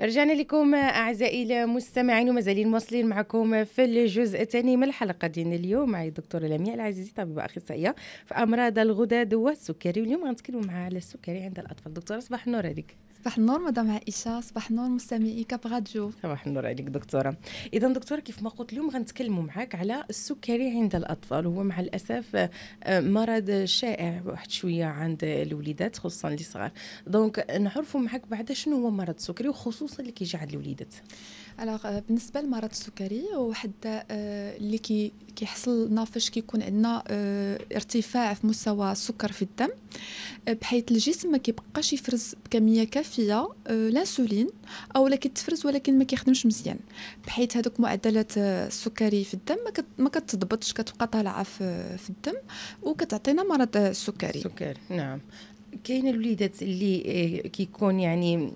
رجعنا لكم اعزائي المستمعين ومازالين مواصلين معكم في الجزء الثاني من الحلقه ديالنا اليوم مع الدكتوره لمياء العزيزي طبيبه اخصائيه في امراض الغدد والسكري واليوم غنتكلموا معها على السكري عند الاطفال دكتوره صباح النور عليك صباح النور مدام عائشه صباح النور مستمعي كاب راديو صباح النور عليك دكتوره اذا دكتوره كيف ما قلت اليوم غنتكلموا معك على السكري عند الاطفال هو مع الاسف آه، مرض شائع واحد شويه عند الوليدات خصوصا الصغار صغار دونك نعرفوا معك بعدا شنو هو مرض السكري وخصوصا اللي كيجي عند الوليدات الوغ euh, بالنسبه لمرض السكري هو واحد آه، اللي كي كيحصل لنا فاش كيكون عندنا آه، ارتفاع في مستوى السكر في الدم آه، بحيث الجسم ما كيبقاش يفرز بكميه كافيه الانسولين او لا كيتفرز ولكن ما كيخدمش مزيان بحيث هذوك معدلات السكري في الدم ما كتضبطش كتبقى طالعه في الدم وكتعطينا مرض السكري السكري نعم كاين الوليدات اللي كيكون يعني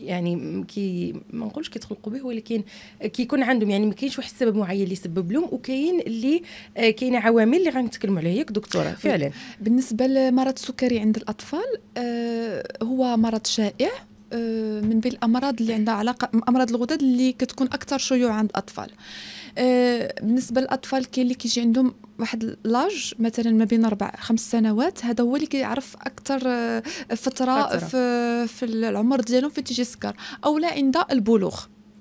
يعني كي ما نقولش كيتخلقوا به ولكن كيكون عندهم يعني ما كاينش واحد السبب معين اللي سبب لهم وكاين اللي آه، كاينه عوامل اللي غنتكلموا عليها ياك دكتوره فعلا بالنسبه لمرض السكري عند الاطفال آه، هو مرض شائع آه، من بين الامراض اللي عندها علاقه امراض الغدد اللي كتكون اكثر شيوعا عند الاطفال آه، بالنسبه للاطفال كاين اللي كيجي عندهم واحد لاج مثلا ما بين اربع خمس سنوات هذا هو اللي كيعرف اكثر آه، فتره, فترة. في, في العمر ديالهم فين تيجي السكر اولا عند البلوغ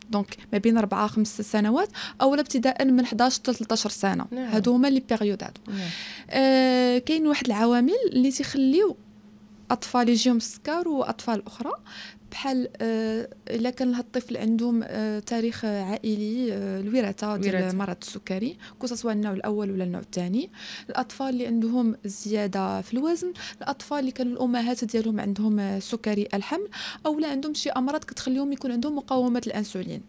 دونك ما بين 4 5 سنوات اولا ابتداء من 11 حتى 13 سنه نعم. هادو هما لي بيريود هادو نعم. آه كاين واحد العوامل اللي تيخليو اطفال يجيهم السكر واطفال اخرى بحال آه، الا كان الطفل عندهم آه، تاريخ آه، عائلي الوراثه ديال مرض السكري سوا النوع الاول ولا النوع الثاني الاطفال اللي عندهم زياده في الوزن الاطفال اللي كانوا الامهات ديالهم عندهم سكري الحمل او لا عندهم شي امراض كتخليهم يكون عندهم مقاومه الانسولين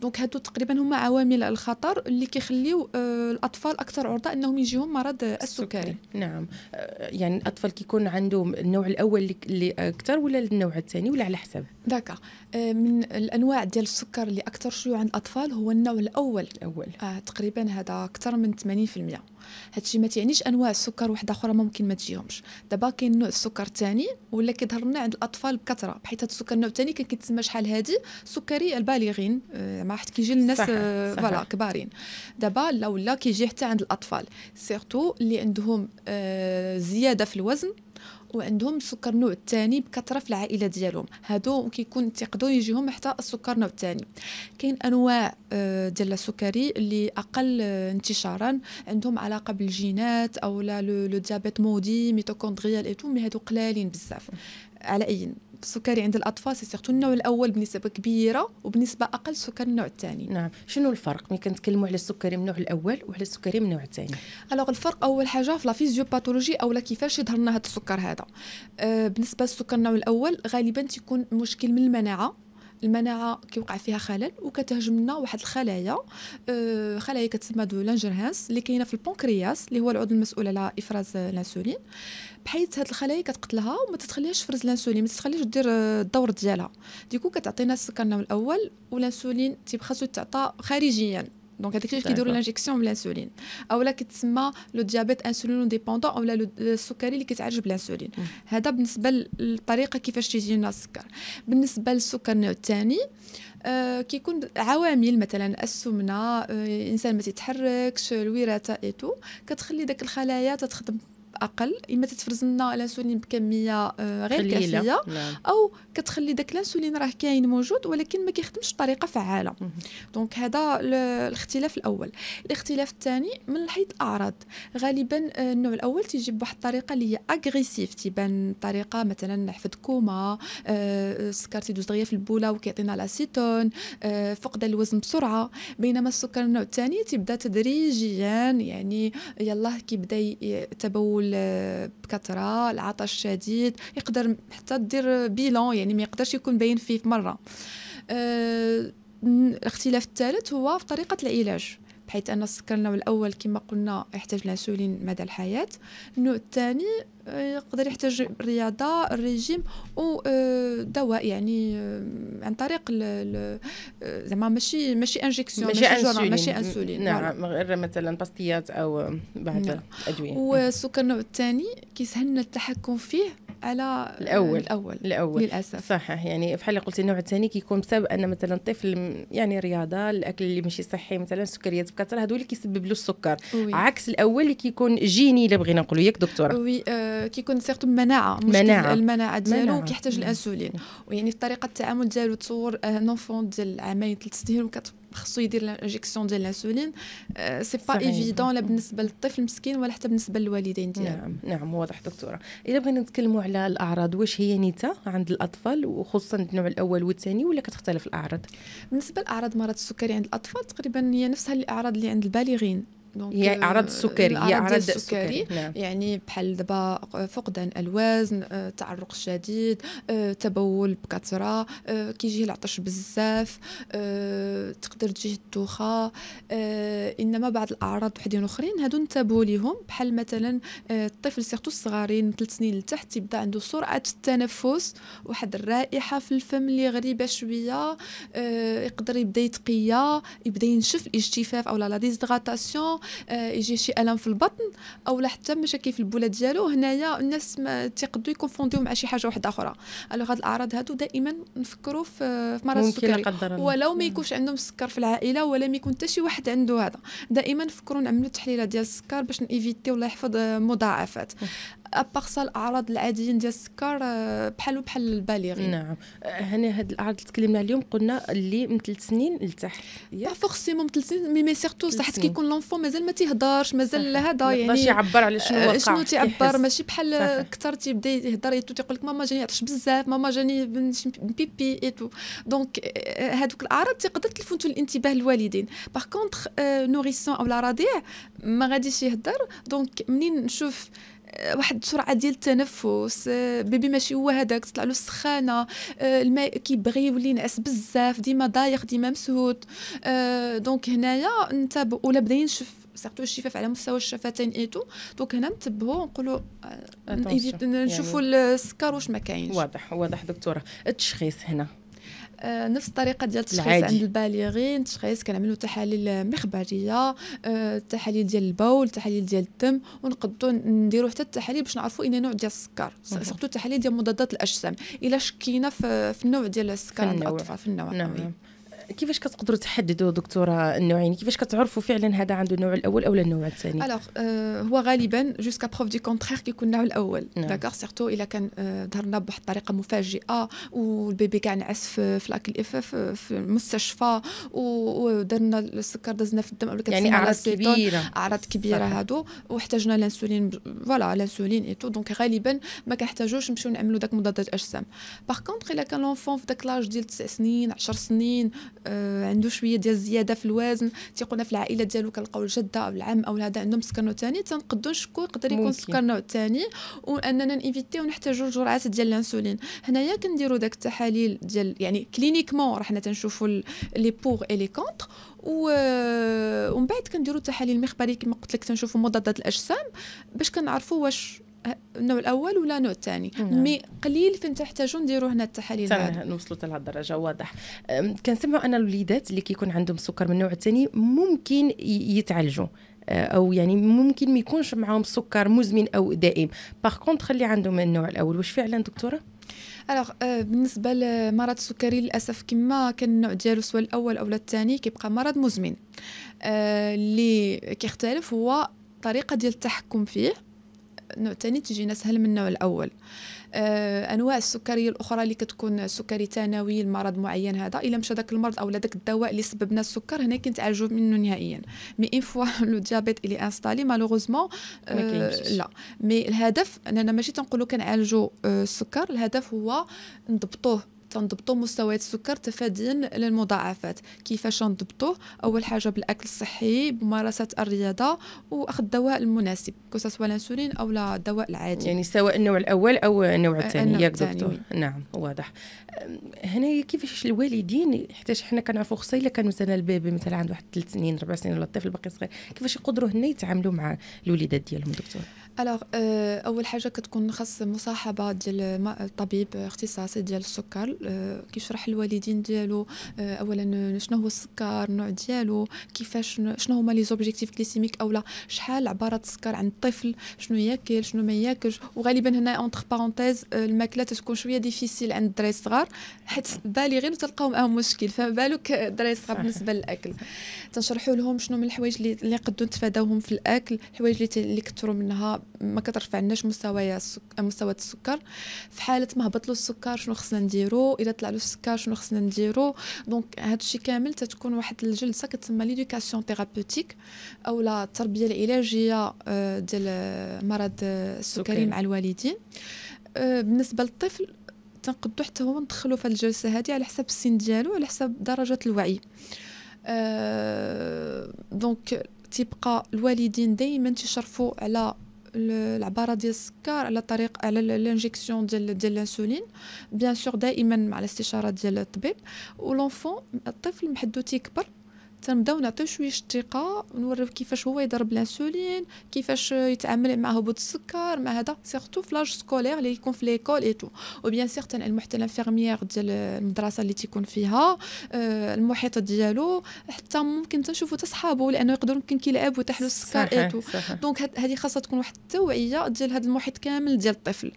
دونك هادو تقريبا هما عوامل الخطر اللي كيخليو آه، الاطفال اكثر عرضه انهم يجيهم مرض السكري نعم آه، يعني الاطفال كيكون عندهم النوع الاول اللي اكثر ولا النوع الثاني ولا على حسب داكا آه، من الانواع ديال السكر اللي اكثر شيوعا عند الاطفال هو النوع الاول الاول آه تقريبا هذا اكثر من 80% هادشي ما تعنيش انواع السكر واحده اخرى ممكن ما تجيهمش دابا كاين نوع السكر الثاني ولا كيظهر لنا عند الاطفال بكثره بحيث هاد السكر النوع الثاني كان كيتسمى شحال هادي سكري البالغين آه، مع حيت كيجي للناس آه، فوالا كبارين دابا لا ولا كيجي حتى عند الاطفال سيرتو اللي عندهم آه، زياده في الوزن وعندهم السكر النوع الثاني بكثره في العائله ديالهم هادو كيكون تيقدروا يجيهم حتى السكر النوع الثاني كاين انواع آه، ديال السكري اللي اقل آه، انتشارا عندهم علاقه بالجينات او لا لو ديابيت مودي ميتوكوندريال اي تو مي هادو قلالين بزاف على أي السكري عند الاطفال سي سيغتو النوع الاول بنسبه كبيره وبنسبه اقل سكر النوع الثاني نعم شنو الفرق ملي كنتكلموا على السكري من النوع الاول وعلى السكري من النوع الثاني الوغ الفرق اول حاجه في لا فيزيوباثولوجي اولا كيفاش يظهر لنا هذا السكر هذا آه بالنسبه للسكر النوع الاول غالبا تيكون مشكل من المناعه المناعه كيوقع فيها خلل وكتهجم لنا واحد الخلايا أه، خلايا كتسمى دو لانجرهانس اللي كاينه في البنكرياس اللي هو العضو المسؤول على افراز الانسولين بحيث هاد الخلايا كتقتلها وما تتخليهاش تفرز الانسولين ما تتخليهاش دير أه، الدور ديالها ديكو كتعطينا السكر الاول والانسولين تيبقى خاصو يتعطى خارجيا دونك هذاك الشيء كيديروا لانجيكسيون بالانسولين اولا كتسمى لو ديابيت انسولين ديبوندون اولا السكري اللي كيتعالج بالانسولين هذا بالنسبه للطريقه كيفاش تيجي لنا السكر بالنسبه للسكر النوع الثاني آه كيكون عوامل مثلا السمنه آه انسان ما تيتحركش الوراثه ايتو كتخلي داك الخلايا تتخدم اقل اما تتفرز لنا الانسولين بكميه آه، غير كافيه او كتخلي داك الانسولين راه كاين موجود ولكن ما كيخدمش بطريقه فعاله دونك هذا الاختلاف الاول الاختلاف الثاني من حيث الاعراض غالبا آه، النوع الاول تيجي بواحد الطريقه اللي هي اغريسيف تيبان طريقه مثلا حفظ كوما آه، السكر تيدوز دغيا في البوله وكيعطينا الاسيتون فقدان الوزن بسرعه بينما السكر النوع الثاني تيبدا تدريجيا يعني يلاه كيبدا تبول بكثره العطش شديد يقدر حتى دير بيلون يعني ما يقدرش يكون باين فيه في مره آه، الاختلاف الثالث هو في طريقه العلاج بحيث أن السكر النوع الأول كما قلنا يحتاج الأنسولين مدى الحياة النوع الثاني آه، يقدر يحتاج الرياضة الريجيم ودواء آه، يعني آه، عن طريق زعما ماشي ماشي انجيكسيون ماشي انسولين ماشي انسولين نعم،, نعم غير مثلا باستيات او بعض نعم. الادويه والسكر النوع الثاني كيسهلنا التحكم فيه على الاول الاول الاول للاسف صحيح يعني بحال قلتي النوع الثاني كيكون بسبب ان مثلا طفل يعني رياضه الاكل اللي ماشي صحي مثلا السكريات بكثره هذول اللي كيسبب له السكر وي. عكس الاول اللي كيكون جيني الا بغينا نقولوا ياك دكتوره وي آه كيكون سيرتو مناعه مناعه المناعه ديالو كيحتاج الانسولين ويعني في طريقه التعامل ديالو تصور آه، نونفون ديال عامين ثلاث سنين خصو يدير لانجيكسيون ديال الانسولين سي با ايفيدون لا بالنسبه للطفل المسكين ولا حتى بالنسبه للوالدين ديالو نعم نعم واضح دكتوره الا بغينا نتكلموا على الاعراض واش هي نيتا عند الاطفال وخصوصا النوع الاول والثاني ولا كتختلف الاعراض بالنسبه لاعراض مرض السكري عند الاطفال تقريبا هي نفسها الاعراض اللي عند البالغين هي آه، اعراض السكري هي اعراض السكري نعم. يعني بحال دابا آه، فقدان الوزن آه، تعرق شديد تبول بكثره كيجي العطش بزاف تقدر تجيه الدوخه انما بعض الاعراض وحدين اخرين هادو انتبهوا ليهم بحال مثلا الطفل سيرتو الصغارين من 3 سنين لتحت يبدا عنده سرعه التنفس واحد الرائحه في الفم اللي غريبه شويه يقدر يبدا يتقيا يبدا ينشف الاجتفاف او لا ديزغاتاسيون آه، يجي شي الم في البطن او حتى مشاكل في البوله ديالو هنايا الناس ما تيقدو يكونفونديو مع شي حاجه واحده اخرى الوغ هاد الاعراض هادو دائما نفكروا في مرض السكري ولو ما يكونش عندهم السكر في العائله ولا ما يكون حتى شي واحد عنده هذا دائما نفكروا نعملوا تحليله ديال السكر باش نيفيتي الله يحفظ آه، مضاعفات ابقصى الاعراض العاديين ديال السكر بحالو بحال البالغين نعم هنا هاد الاعراض اللي تكلمنا عليهم قلنا اللي من ثلاث سنين لتحت با فورسيمون ثلاث سنين مي مي سيرتو صحت كيكون لونفون مازال ما تيهضرش مازال هذا يعني ماشي يعبر على شنو واقع شنو تيعبر ماشي بحال اكثر تيبدا يهضر يتو تيقول لك ماما جاني عطش بزاف ماما جاني بيبي ايتو دونك هادوك الاعراض تيقدر تلفتوا الانتباه الوالدين باغ كونتخ نوريسون او لا رضيع ما غاديش يهضر دونك منين نشوف واحد السرعه ديال التنفس آه، بيبي ماشي هو هذاك تطلع له السخانه آه، الماء كيبغي يولي ينعس بزاف ديما ضايق ديما مسهود آه، دونك هنايا نتابع ولا بدا ينشف سيرتو الشفاف على مستوى الشفتين ايتو دونك هنا نتبعوا نقولوا نشوفوا يعني السكر واش ما كاينش واضح واضح دكتوره التشخيص هنا آه نفس الطريقه ديال التشخيص عند البالغين التشخيص كنعملوا تحاليل مخبريه آه تحاليل ديال البول تحاليل ديال الدم ونقدروا نديروا حتى التحاليل باش نعرفوا اين نوع ديال السكر سورتو التحاليل ديال مضادات الاجسام الا شكينا في, في النوع ديال السكر عند الاطفال في النوع نعم. كيفاش كتقدروا تحددوا دكتوره النوعين كيفاش كتعرفوا فعلا هذا عنده النوع الاول او النوع الثاني الوغ euh, هو غالبا جوسكا بروف دي كونترير كيكون النوع الاول داكور سيرتو الا كان ظهرنا بواحد الطريقه مفاجئه والبيبي كاع نعس في فلاك الاف في المستشفى ودرنا السكر دزنا في الدم يعني اعراض كبيره اعراض كبيره هادو واحتاجنا الانسولين فوالا الانسولين اي تو دونك غالبا ما كنحتاجوش نمشيو نعملو داك مضادات الاجسام باغ كونتخ الا كان لونفون في داك لاج ديال 9 سنين 10 سنين آه، عنده شويه ديال الزياده في الوزن تيقولنا في العائله ديالو كنلقاو الجده او العم او هذا عندهم سكر نوع ثاني تنقدو نشكو يقدر يكون سكر نوع ثاني واننا نيفيتيو ونحتاجو الجرعات ديال الانسولين هنايا كنديرو داك التحاليل ديال يعني كلينيكمون راه حنا تنشوفوا لي بوغ اي لي كونتر ومن بعد كنديرو التحاليل المخبريه كما قلت لك تنشوفوا مضادات الاجسام باش كنعرفوا واش النوع الاول ولا النوع الثاني نعم. مي قليل فين تحتاجون نديروا هنا التحاليل نوصلوا لهذه الدرجه واضح كنسمعوا ان الوليدات اللي كيكون عندهم السكر من النوع الثاني ممكن يتعالجوا أه، او يعني ممكن ما يكونش معاهم سكر مزمن او دائم باغ كونت اللي عندهم النوع الاول واش فعلا دكتوره الوغ أه، بالنسبه لمرض السكري للاسف كما كان النوع ديالو سواء الاول او الثاني كيبقى مرض مزمن أه، اللي كيختلف هو الطريقه ديال التحكم فيه نوع ثاني تجينا سهل من النوع الاول آه، انواع السكريه الاخرى اللي كتكون سكري ثانوي المرض معين هذا الا مشى داك المرض او داك الدواء اللي سببنا السكر هنا كنتعالجوا منه نهائيا مي اون فوا لو ديابيت اللي انستالي مالوغوزمون آه، لا مي الهدف اننا ماشي تنقولوا كنعالجوا آه، السكر الهدف هو نضبطوه تنضبطوا مستويات السكر تفاديا للمضاعفات كيفاش نضبطوه اول حاجه بالاكل الصحي بممارسه الرياضه واخذ الدواء المناسب كو الانسولين او الدواء العادي يعني سواء النوع الاول او النوع أه، الثاني ياك دكتور نعم واضح هنا كيفاش الوالدين حتى حنا كنعرفوا خصوصا الا كان مثلا البيبي مثلا عنده واحد ثلاث سنين ربع سنين ولا الطفل باقي صغير كيفاش يقدروا هنا يتعاملوا مع الوليدات ديالهم دكتور الوغ euh, اول حاجه كتكون خاص مصاحبه ديال الطبيب اختصاصي ديال السكر آه، كيشرح الوالدين ديالو آه، اولا شنو هو السكر النوع ديالو كيفاش شنو هما لي زوبجيكتيف كليسيميك اولا شحال عبارات السكر عند الطفل شنو ياكل شنو ما ياكلش وغالبا هنا اونتر آه، بارونتيز الماكله تتكون شويه ديفيسيل عند الدراري الصغار حيت بالغين وتلقاو معاهم مشكل فما بالك الدراري الصغار بالنسبه للاكل تنشرحوا لهم شنو من الحوايج اللي يقدروا نتفاداوهم في الاكل الحوايج اللي كثروا منها ما كترفع لناش مستويات مستوى السكر في حاله ما هبط له السكر شنو خصنا نديرو الا طلع له السكر شنو خصنا نديرو دونك هذا الشيء كامل تتكون واحد الجلسه كتسمى ليدوكاسيون ثيرابوتيك او لا التربيه العلاجيه آه، ديال مرض السكري مع الوالدين آه، بالنسبه للطفل تنقدو حتى هو ندخلو في الجلسه هذه على حسب السن ديالو على حسب درجه الوعي آه، دونك تيبقى الوالدين دائما تشرفوا على العباره ديال السكر على طريق على لانجيكسيون ديال ديال الانسولين بيان سور دائما مع الاستشاره ديال الطبيب ولونفون الطفل محدو تيكبر تنبداو نعطيو شويه الثقه نوريو كيفاش هو يضرب لانسولين كيفاش يتعامل مع هبوط السكر مع هذا سيرتو في لاج سكولير اللي يكون في ليكول اي تو او بيان سيغتان المحتل الانفيرميير ديال المدرسه اللي تيكون فيها آه، المحيط ديالو حتى ممكن تنشوفو تصحابو صحابو لانه يقدر يمكن كيلعب تحلو السكر اي تو دونك هذه خاصها تكون واحد التوعيه ديال هذا المحيط كامل ديال الطفل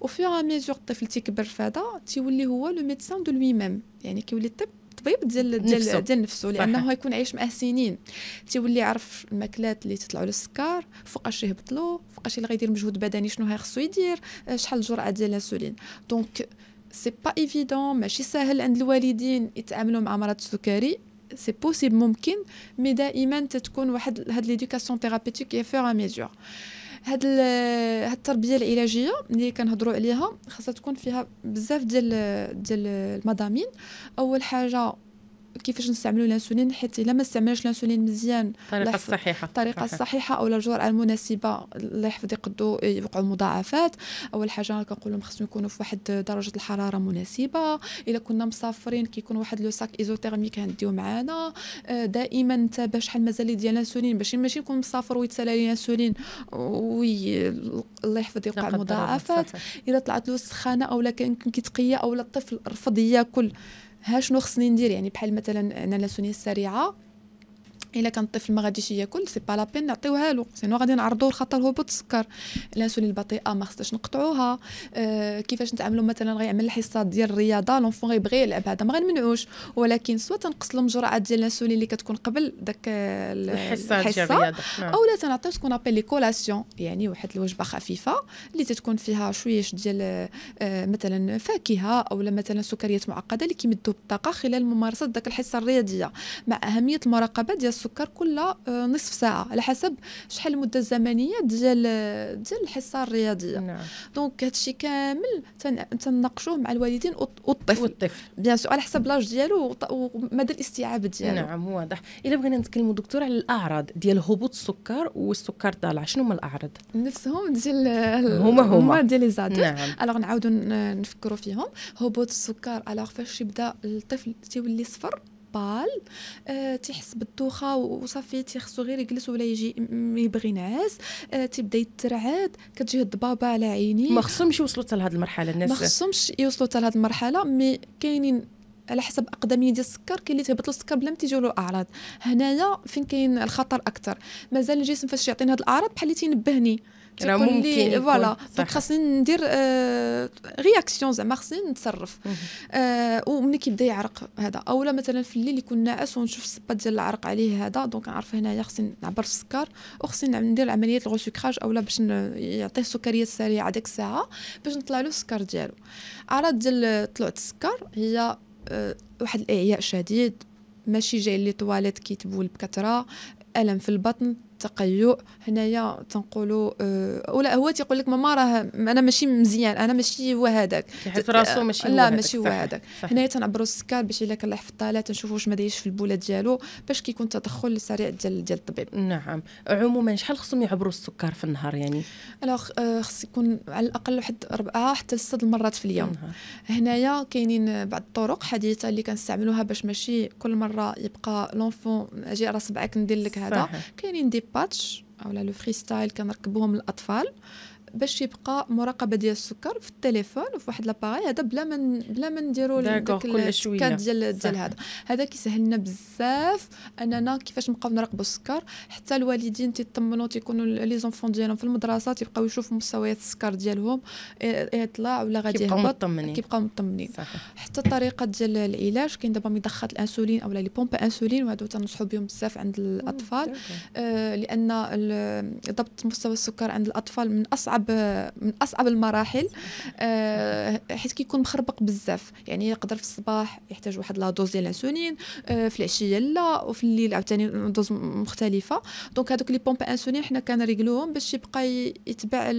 وفي ميزور الطفل تيكبر فهذا تيولي هو لو ميدسان دو لوي ميم يعني كيولي الطب الطبيب ديال ديال ديال نفسه لانه غيكون عايش معاه سنين تيولي يعرف الماكلات اللي تطلعوا له السكر فوقاش يهبطلو فوقاش اللي غيدير مجهود بدني شنو خصو يدير آه، شحال الجرعه ديال الانسولين دونك سي با ايفيدون ماشي ساهل عند الوالدين يتعاملوا مع مرض السكري سي بوسيبل ممكن مي دائما تتكون واحد هاد ليدوكاسيون ثيرابيتيك هي فور ا ميزور هاد هاد التربيه العلاجيه اللي كنهضروا عليها خاصها تكون فيها بزاف ديال ديال المضامين اول حاجه كيفاش نستعملوا الانسولين حيت الا ما استعملش الانسولين مزيان الطريقه الصحيحه الطريقه الصحيحه او الجرعه المناسبه الله يحفظ يقدوا يوقعوا مضاعفات اول حاجه كنقول لهم خصهم يكونوا في واحد درجه الحراره مناسبه الا كنا مسافرين كيكون واحد لو ساك ايزوثيرميك عندي معانا آه، دائما نتابع شحال مازال ديال الانسولين باش ماشي نكون مسافر ويتسالى لي الانسولين وي الله يحفظ يوقع مضاعفات الا طلعت له السخانه او لا كان كيتقيا او لا الطفل رفض ياكل ها شنو خصني ندير يعني بحال مثلا انا لا سونيه السريعه الا كان الطفل ما غاديش ياكل سي با لا بين نعطيوها له سينو غادي نعرضوه لخطر هبوط السكر الانسولين البطيئه ما خصناش نقطعوها آه كيفاش نتعاملوا مثلا غيعمل الحصه ديال الرياضه لونفون غيبغي يلعب هذا ما غنمنعوش ولكن سوا تنقص لهم جرعه ديال الانسولين اللي كتكون قبل داك الحصه, الحصة ديال الرياضه نعم. اولا تنعطيو سكون ابي لي كولاسيون يعني واحد الوجبه خفيفه اللي تتكون فيها شويه ديال آه مثلا فاكهه او مثلا سكريات معقده اللي كيمدوا بالطاقه خلال ممارسه داك الحصه الرياضيه مع اهميه المراقبه ديال السكر كل آه، نصف ساعه على حسب شحال المده الزمنيه ديال ديال الحصه الرياضيه نعم. دونك هادشي كامل تناقشوه مع الوالدين والطفل والطفل بيان سو على حسب لاج ديالو ومدى الاستيعاب ديالو نعم واضح الا بغينا نتكلموا دكتور على الاعراض ديال هبوط السكر والسكر طالع شنو هما الاعراض نفسهم ديال هما هما ديال لي نعم. الوغ نعاودوا نفكروا فيهم هبوط السكر الوغ فاش يبدا الطفل تيولي صفر بال أه تيحس بالدوخه وصافي تيخصو غير يجلس ولا يجي يبغي ينعس أه تيبدا يترعد كتجي الضبابه على عيني ما خصهمش يوصلوا حتى لهاد المرحله الناس ما خصهمش يوصلوا حتى لهاد المرحله مي كاينين على حسب اقدميه ديال السكر كاين اللي تهبط له السكر بلا ما تيجيو له اعراض هنايا فين كاين الخطر اكثر مازال الجسم فاش يعطيني هاد الاعراض بحال اللي تينبهني راه ممكن فوالا دونك خاصني ندير رياكسيون زعما خاصني نتصرف ومن وملي كيبدا يعرق هذا اولا مثلا في الليل يكون ناعس ونشوف الصبه ديال العرق عليه هذا دونك نعرف هنايا خصني نعبر في السكر وخصني ندير عمليه الغوسكراج اولا باش يعطيه السكريات السريعه ديك الساعه باش نطلع له السكر ديالو اعراض ديال طلوع السكر هي واحد الاعياء شديد ماشي جاي لي طواليت كيتبول بكثره الم في البطن التقيؤ هنايا تنقولوا آه، ولا هو تيقول لك ماما راه انا ماشي مزيان انا ماشي هو هذاك حيت راسو ماشي آه، لا ماشي هو هذاك هنايا تنعبروا السكر باش الا كان لاح في الطاله تنشوفوا واش ما دايرش في البوله ديالو باش كيكون التدخل السريع ديال ديال الطبيب نعم عموما شحال خصهم يعبروا السكر في النهار يعني الو آه، خص يكون على الاقل واحد اربعه حتى ست المرات في اليوم نعم. هنايا كاينين بعض الطرق حديثه اللي كنستعملوها باش ماشي كل مره يبقى لونفون اجي راس صبعك ندير لك هذا كاينين دي الباتش او لو ستايل كنركبوهم للاطفال باش يبقى مراقبه ديال السكر في التليفون وفي واحد لاباري هذا بلا ما بلا ما نديرو داك السكان ديال ديال هذا هذا كيسهل لنا بزاف اننا كيفاش نبقاو نراقبوا السكر حتى الوالدين تيطمنوا تيكونوا لي زونفون ديالهم في المدرسه تيبقاو يشوفوا مستويات السكر ديالهم يطلع ولا غادي يهبط كيبقاو مطمنين حتى الطريقه ديال العلاج كاين دابا مضخات الانسولين اولا لي بومب انسولين وهادو تنصحوا بهم بزاف عند الاطفال آه لان ضبط مستوى السكر عند الاطفال من اصعب اصعب من اصعب المراحل آه، حيت كيكون مخربق بزاف يعني يقدر في الصباح يحتاج واحد لا دوز ديال الانسولين آه، في العشيه لا وفي الليل عاوتاني دوز مختلفه دونك هذوك لي بومب انسولين حنا كنريغلوهم باش يبقى يتبع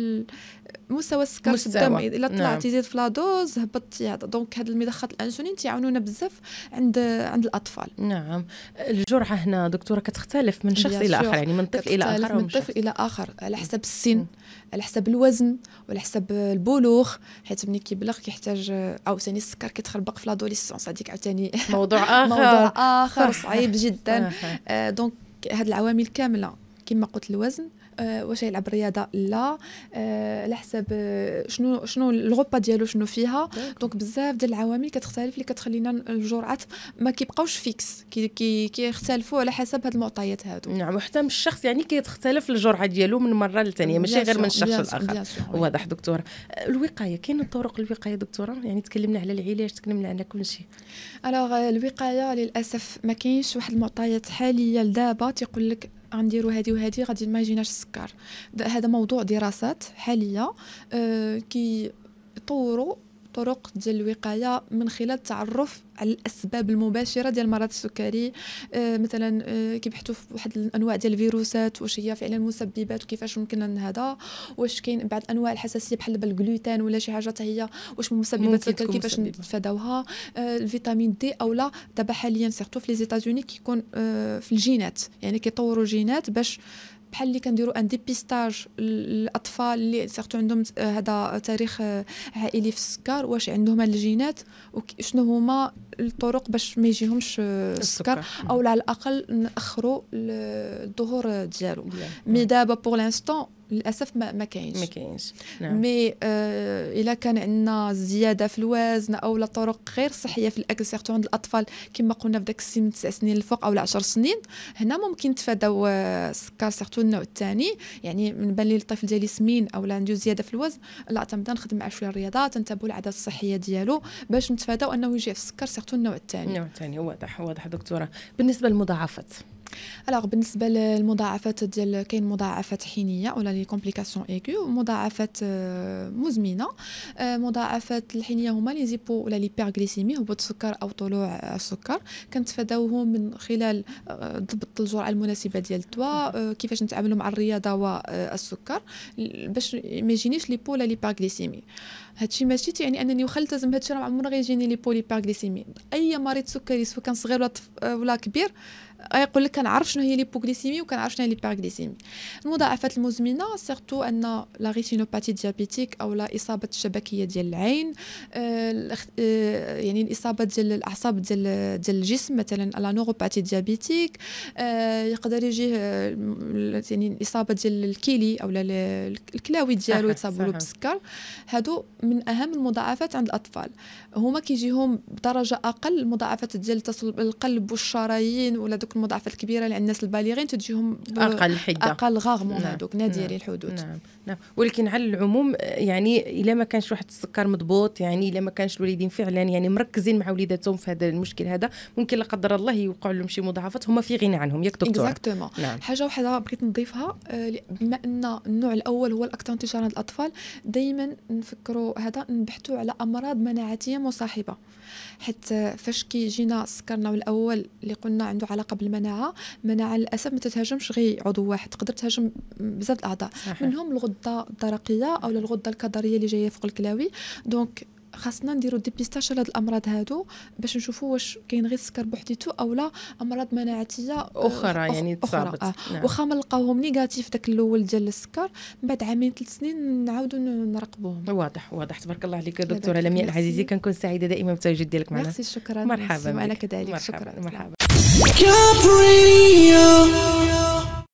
مستوى السكر في الدم الا طلعتي نعم. في لا دوز هبط دونك هاد المضخات الانسولين تيعاونونا بزاف عند عند الاطفال نعم الجرعه هنا دكتوره كتختلف من شخص الى اخر يعني من طفل الى اخر من طفل الى اخر على حسب السن على حسب الوزن وعلى حسب البلوغ حيت ملي كيبلغ كيحتاج او ثاني السكر كيتخربق في لادوليسونس هذيك عاوتاني موضوع اخر موضوع اخر صعيب جدا آه دونك هاد العوامل كامله كما قلت الوزن آه، واش يلعب رياضه لا آه، على حسب آه، شنو شنو الغوبا ديالو شنو فيها دونك بزاف ديال العوامل كتختلف اللي كتخلينا الجرعات ما كيبقاوش فيكس كي كيختلفوا على حسب هاد المعطيات هادو نعم وحتى من الشخص يعني كتختلف الجرعه ديالو من مره للثانيه ماشي غير من الشخص الاخر واضح دكتوره الوقايه كاين طرق الوقايه دكتوره يعني تكلمنا على العلاج تكلمنا على كل شيء الوغ الوقايه للاسف ما كاينش واحد المعطيات حاليه لدابا تيقول لك غنديروا هادي وهادي غادي ما يجيناش السكر هذا موضوع دراسات حاليه أه كي طوروا طرق ديال الوقايه من خلال التعرف على الاسباب المباشره ديال مرض السكري آه مثلا آه كيبحثوا في واحد الانواع ديال الفيروسات واش هي فعلا مسببات وكيفاش ممكن هذا واش كاين بعض انواع الحساسيه بحال الجلوتين ولا شي حاجه هي واش مسببات السكر كيفاش نتفاداوها آه الفيتامين دي او لا دابا حاليا سيرتو في لي كيكون آه في الجينات يعني كيطوروا جينات باش بحال اللي كنديروا ان ديبيستاج الاطفال اللي سيرتو عندهم هذا تاريخ عائلي في السكر واش عندهم هاد الجينات وشنو هما الطرق باش ما يجيهمش السكر او على الاقل ناخروا الظهور ديالو مي دابا بور لانستون للاسف ما ما كاينش ما كاينش نعم مي آه الا كان عندنا زياده في الوزن او لا طرق غير صحيه في الاكل سيرتو عند الاطفال كما قلنا في داك السن 9 سنين الفوق او 10 سنين هنا ممكن تفاداو السكر آه، سيرتو النوع الثاني يعني من بان لي الطفل ديالي سمين او عنده زياده في الوزن لا تنبدا نخدم معاه شويه الرياضه تنتبهوا العادات الصحيه ديالو باش نتفاداو انه يجي في السكر سيرتو النوع الثاني النوع الثاني واضح واضح دكتوره بالنسبه للمضاعفات الوغ بالنسبه للمضاعفات ديال كاين مضاعفات حينيه ولا لي كومبليكاسيون ايكو مضاعفات آه، مزمنه آه، مضاعفات الحينيه هما لي زيبو ولا لي بيرغليسيمي هبوط السكر او طلوع السكر كنتفاداوهم من خلال آه، ضبط الجرعه المناسبه ديال الدواء كيفاش نتعاملوا مع الرياضه والسكر باش ما يجينيش لي بولا لي بارغليسيمي هادشي ماشي يعني انني واخا التزم هادشي راه ما عمرنا غيجيني لي بولي بارغليسيمي اي مريض سكري سواء كان صغير ولا ولا كبير آه، يقول لك كنعرف شنو هي ليبوغليسيمي وكنعرف شنو هي ليبرغليسيمي المضاعفات المزمنه سيرتو ان لا ريتينوباتي ديابيتيك او لا اصابه الشبكيه ديال العين آه،, آه يعني الاصابه ديال الاعصاب ديال ديال الجسم مثلا لا نوروباثي ديابيتيك آه يقدر يجيه آه، يعني الاصابه ديال الكيلي او الكلاوي ديالو يتصابوا له بالسكر هادو من اهم المضاعفات عند الاطفال هما كيجيهم بدرجه اقل المضاعفات ديال القلب والشرايين ولا دوك الفئات المضاعفه الكبيره لان الناس البالغين تجيهم اقل حده اقل غارمون نعم. هذوك نادرين نعم. الحدود نعم. نعم ولكن على العموم يعني الا ما كانش واحد السكر مضبوط يعني الا ما كانش الوالدين فعلا يعني مركزين مع وليداتهم في هذا المشكل هذا ممكن لا قدر الله يوقع لهم شي مضاعفات هما في غنى عنهم ياك دكتور اكزاكتومون نعم. حاجه واحده بغيت نضيفها آه، بما ان النوع الاول هو الاكثر انتشارا للاطفال دائما نفكروا هذا نبحثوا على امراض مناعتيه مصاحبه حتى فاش كيجينا السكر النوع الاول اللي قلنا عنده علاقه بالمناعه المناعه للاسف ما تتهاجمش غير عضو واحد تقدر تهاجم بزاف الاعضاء منهم الغده الدرقيه او الغده الكظريه اللي جايه فوق الكلاوي دونك خاصنا نديرو ديبيستاج على هاد الامراض هادو باش نشوفوا واش كاين غير السكر بوحديتو او لا امراض مناعتيه آه، اخرى أخ... يعني تصابت آه. نعم. واخا ما نلقاوهم نيجاتيف داك الاول ديال السكر من بعد عامين ثلاث سنين نعاودو نراقبوهم واضح واضح تبارك الله عليك دكتوره لمياء العزيزي كنكون سعيده دائما بالتواجد ديالك معنا ميرسي شكرا مرحبا وانا كذلك مرحبا شكرا مرحبا, مرحبا.